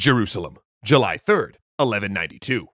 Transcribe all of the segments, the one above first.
Jerusalem, July 3rd, 1192.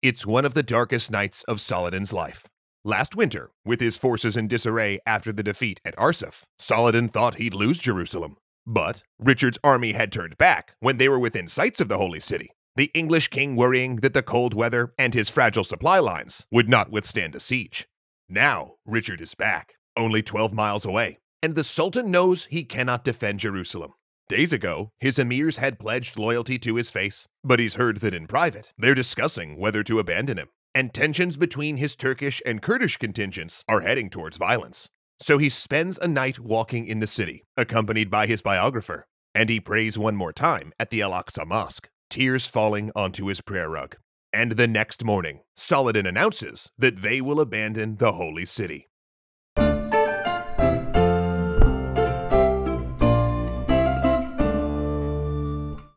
It's one of the darkest nights of Saladin's life. Last winter, with his forces in disarray after the defeat at Arsuf, Saladin thought he'd lose Jerusalem. But Richard's army had turned back when they were within sights of the Holy City, the English king worrying that the cold weather and his fragile supply lines would not withstand a siege. Now, Richard is back, only 12 miles away, and the Sultan knows he cannot defend Jerusalem. Days ago, his emirs had pledged loyalty to his face, but he's heard that in private, they're discussing whether to abandon him. And tensions between his Turkish and Kurdish contingents are heading towards violence. So he spends a night walking in the city, accompanied by his biographer, and he prays one more time at the Al Aqsa Mosque, tears falling onto his prayer rug. And the next morning, Saladin announces that they will abandon the holy city.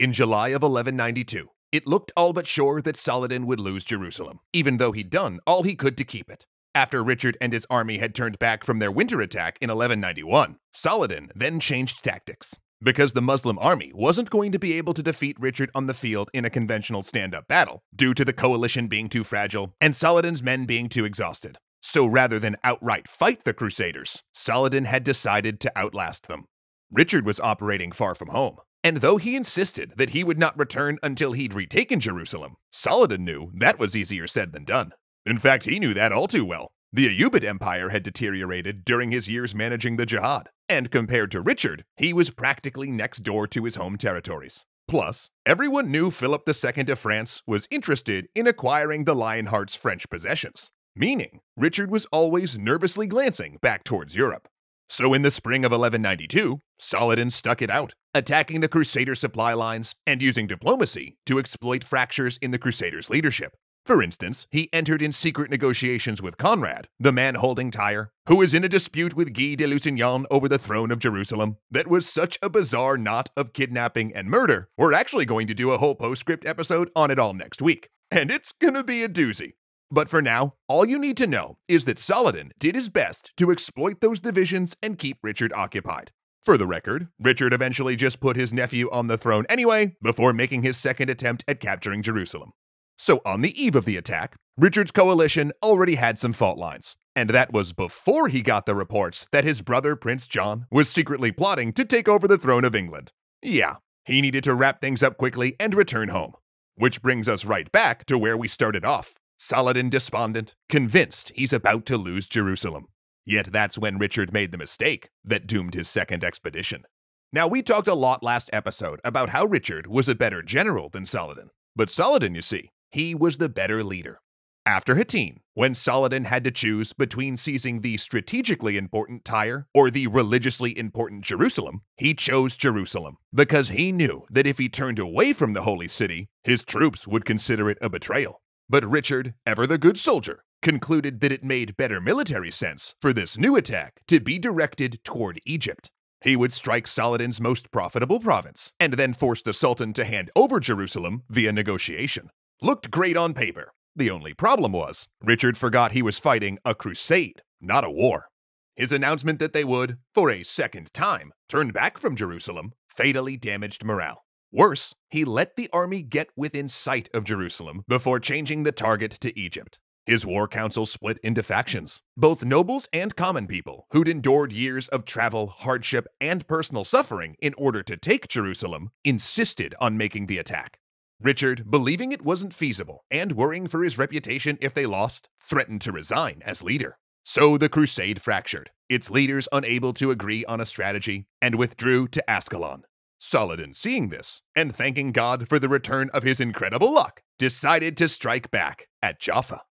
in July of 1192, it looked all but sure that Saladin would lose Jerusalem, even though he'd done all he could to keep it. After Richard and his army had turned back from their winter attack in 1191, Saladin then changed tactics. Because the Muslim army wasn't going to be able to defeat Richard on the field in a conventional stand up battle, due to the coalition being too fragile and Saladin's men being too exhausted. So rather than outright fight the Crusaders, Saladin had decided to outlast them. Richard was operating far from home, and though he insisted that he would not return until he'd retaken Jerusalem, Saladin knew that was easier said than done. In fact, he knew that all too well. The Ayyubid Empire had deteriorated during his years managing the Jihad, and compared to Richard, he was practically next door to his home territories. Plus, everyone knew Philip II of France was interested in acquiring the Lionheart's French possessions, meaning Richard was always nervously glancing back towards Europe. So in the spring of 1192, Saladin stuck it out, attacking the Crusader supply lines and using diplomacy to exploit fractures in the Crusaders' leadership. For instance, he entered in secret negotiations with Conrad, the man holding Tyre, who was in a dispute with Guy de Lusignan over the throne of Jerusalem that was such a bizarre knot of kidnapping and murder. We're actually going to do a whole postscript episode on it all next week. And it's gonna be a doozy. But for now, all you need to know is that Saladin did his best to exploit those divisions and keep Richard occupied. For the record, Richard eventually just put his nephew on the throne anyway before making his second attempt at capturing Jerusalem. So on the eve of the attack, Richard's coalition already had some fault lines, and that was before he got the reports that his brother Prince John was secretly plotting to take over the throne of England. Yeah, he needed to wrap things up quickly and return home. Which brings us right back to where we started off. Saladin despondent, convinced he's about to lose Jerusalem. Yet that's when Richard made the mistake that doomed his second expedition. Now, we talked a lot last episode about how Richard was a better general than Saladin, but Saladin, you see, he was the better leader. After Hattin, when Saladin had to choose between seizing the strategically important Tyre or the religiously important Jerusalem, he chose Jerusalem because he knew that if he turned away from the holy city, his troops would consider it a betrayal. But Richard, ever the good soldier, concluded that it made better military sense for this new attack to be directed toward Egypt. He would strike Saladin's most profitable province, and then force the Sultan to hand over Jerusalem via negotiation. Looked great on paper. The only problem was, Richard forgot he was fighting a crusade, not a war. His announcement that they would, for a second time, turn back from Jerusalem fatally damaged morale. Worse, he let the army get within sight of Jerusalem before changing the target to Egypt. His war council split into factions, both nobles and common people, who'd endured years of travel, hardship, and personal suffering in order to take Jerusalem, insisted on making the attack. Richard, believing it wasn't feasible and worrying for his reputation if they lost, threatened to resign as leader. So the crusade fractured, its leaders unable to agree on a strategy, and withdrew to Ascalon, Saladin, seeing this, and thanking God for the return of his incredible luck, decided to strike back at Jaffa.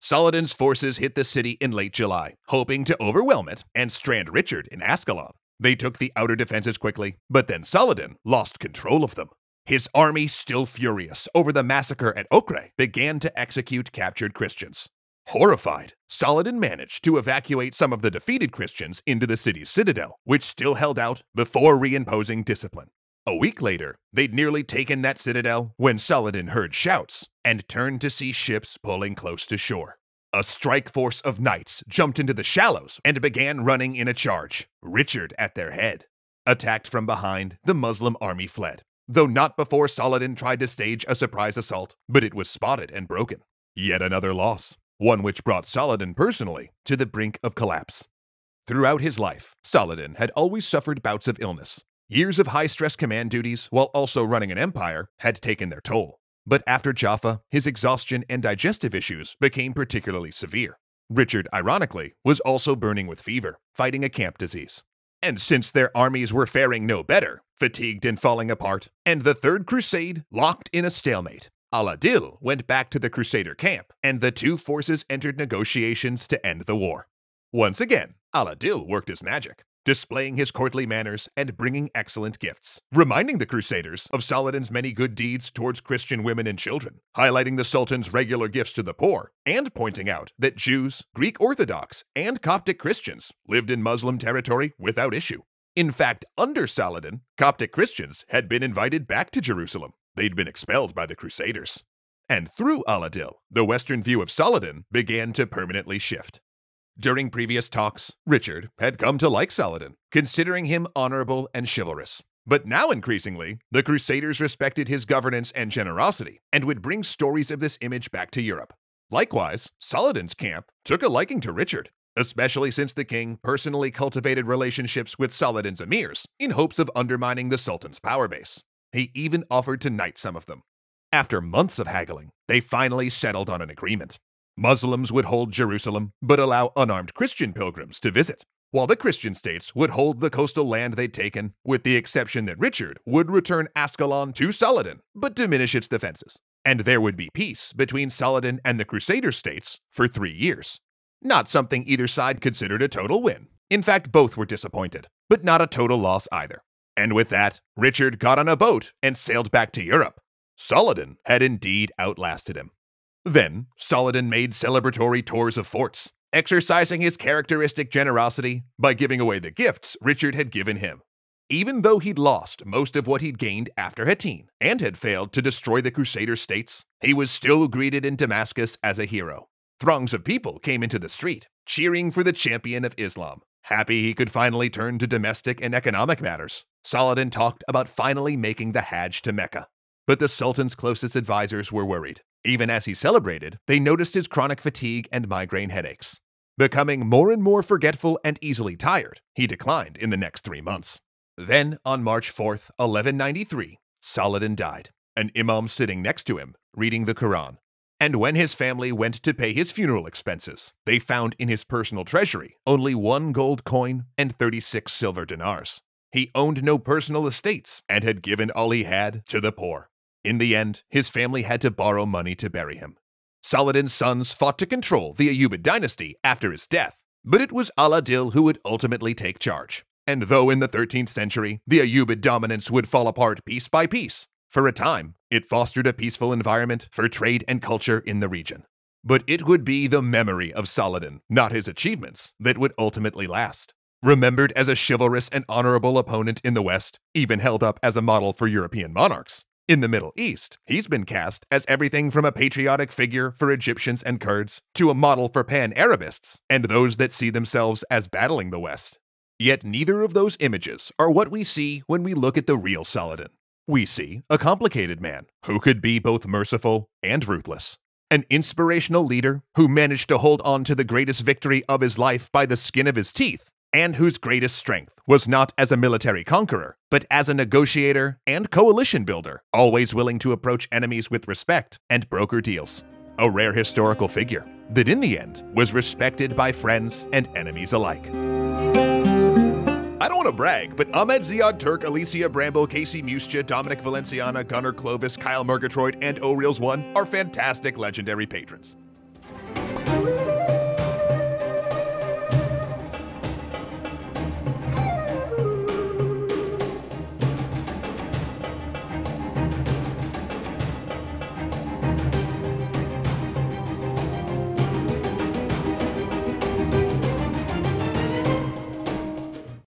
Saladin's forces hit the city in late July, hoping to overwhelm it and strand Richard in Ascalon. They took the outer defenses quickly, but then Saladin lost control of them. His army, still furious over the massacre at Ocre, began to execute captured Christians. Horrified, Saladin managed to evacuate some of the defeated Christians into the city's citadel, which still held out before reimposing discipline. A week later, they'd nearly taken that citadel when Saladin heard shouts and turned to see ships pulling close to shore. A strike force of knights jumped into the shallows and began running in a charge, Richard at their head. Attacked from behind, the Muslim army fled, though not before Saladin tried to stage a surprise assault, but it was spotted and broken. Yet another loss one which brought Saladin personally to the brink of collapse. Throughout his life, Saladin had always suffered bouts of illness. Years of high stress command duties, while also running an empire, had taken their toll. But after Jaffa, his exhaustion and digestive issues became particularly severe. Richard, ironically, was also burning with fever, fighting a camp disease. And since their armies were faring no better, fatigued and falling apart, and the Third Crusade locked in a stalemate, al Al-Adil went back to the Crusader camp, and the two forces entered negotiations to end the war. Once again, al Al-Adil worked his magic, displaying his courtly manners and bringing excellent gifts, reminding the Crusaders of Saladin's many good deeds towards Christian women and children, highlighting the Sultan's regular gifts to the poor, and pointing out that Jews, Greek Orthodox, and Coptic Christians lived in Muslim territory without issue. In fact, under Saladin, Coptic Christians had been invited back to Jerusalem, They'd been expelled by the Crusaders. And through Aladil, the Western view of Saladin began to permanently shift. During previous talks, Richard had come to like Saladin, considering him honorable and chivalrous. But now increasingly, the Crusaders respected his governance and generosity, and would bring stories of this image back to Europe. Likewise, Saladin's camp took a liking to Richard, especially since the king personally cultivated relationships with Saladin's emirs in hopes of undermining the Sultan's power base. He even offered to knight some of them. After months of haggling, they finally settled on an agreement. Muslims would hold Jerusalem, but allow unarmed Christian pilgrims to visit, while the Christian states would hold the coastal land they'd taken, with the exception that Richard would return Ascalon to Saladin, but diminish its defenses. And there would be peace between Saladin and the Crusader states for three years. Not something either side considered a total win. In fact, both were disappointed, but not a total loss either. And with that, Richard got on a boat and sailed back to Europe. Saladin had indeed outlasted him. Then, Saladin made celebratory tours of forts, exercising his characteristic generosity by giving away the gifts Richard had given him. Even though he'd lost most of what he'd gained after Hattin and had failed to destroy the Crusader states, he was still greeted in Damascus as a hero. Throngs of people came into the street, cheering for the champion of Islam, happy he could finally turn to domestic and economic matters. Saladin talked about finally making the Hajj to Mecca. But the Sultan's closest advisors were worried. Even as he celebrated, they noticed his chronic fatigue and migraine headaches. Becoming more and more forgetful and easily tired, he declined in the next three months. Then, on March 4, 1193, Saladin died, an imam sitting next to him, reading the Quran. And when his family went to pay his funeral expenses, they found in his personal treasury only one gold coin and 36 silver dinars. He owned no personal estates and had given all he had to the poor. In the end, his family had to borrow money to bury him. Saladin's sons fought to control the Ayyubid dynasty after his death, but it was Aladil who would ultimately take charge. And though in the 13th century, the Ayyubid dominance would fall apart piece by piece, for a time, it fostered a peaceful environment for trade and culture in the region. But it would be the memory of Saladin, not his achievements, that would ultimately last remembered as a chivalrous and honorable opponent in the West, even held up as a model for European monarchs. In the Middle East, he's been cast as everything from a patriotic figure for Egyptians and Kurds to a model for pan Arabists and those that see themselves as battling the West. Yet neither of those images are what we see when we look at the real Saladin. We see a complicated man who could be both merciful and ruthless. An inspirational leader who managed to hold on to the greatest victory of his life by the skin of his teeth and whose greatest strength was not as a military conqueror, but as a negotiator and coalition builder, always willing to approach enemies with respect and broker deals. A rare historical figure that in the end was respected by friends and enemies alike. I don't want to brag, but Ahmed Ziad Turk, Alicia Bramble, Casey Muscia, Dominic Valenciana, Gunnar Clovis, Kyle Murgatroyd, and O'Reels One are fantastic legendary patrons.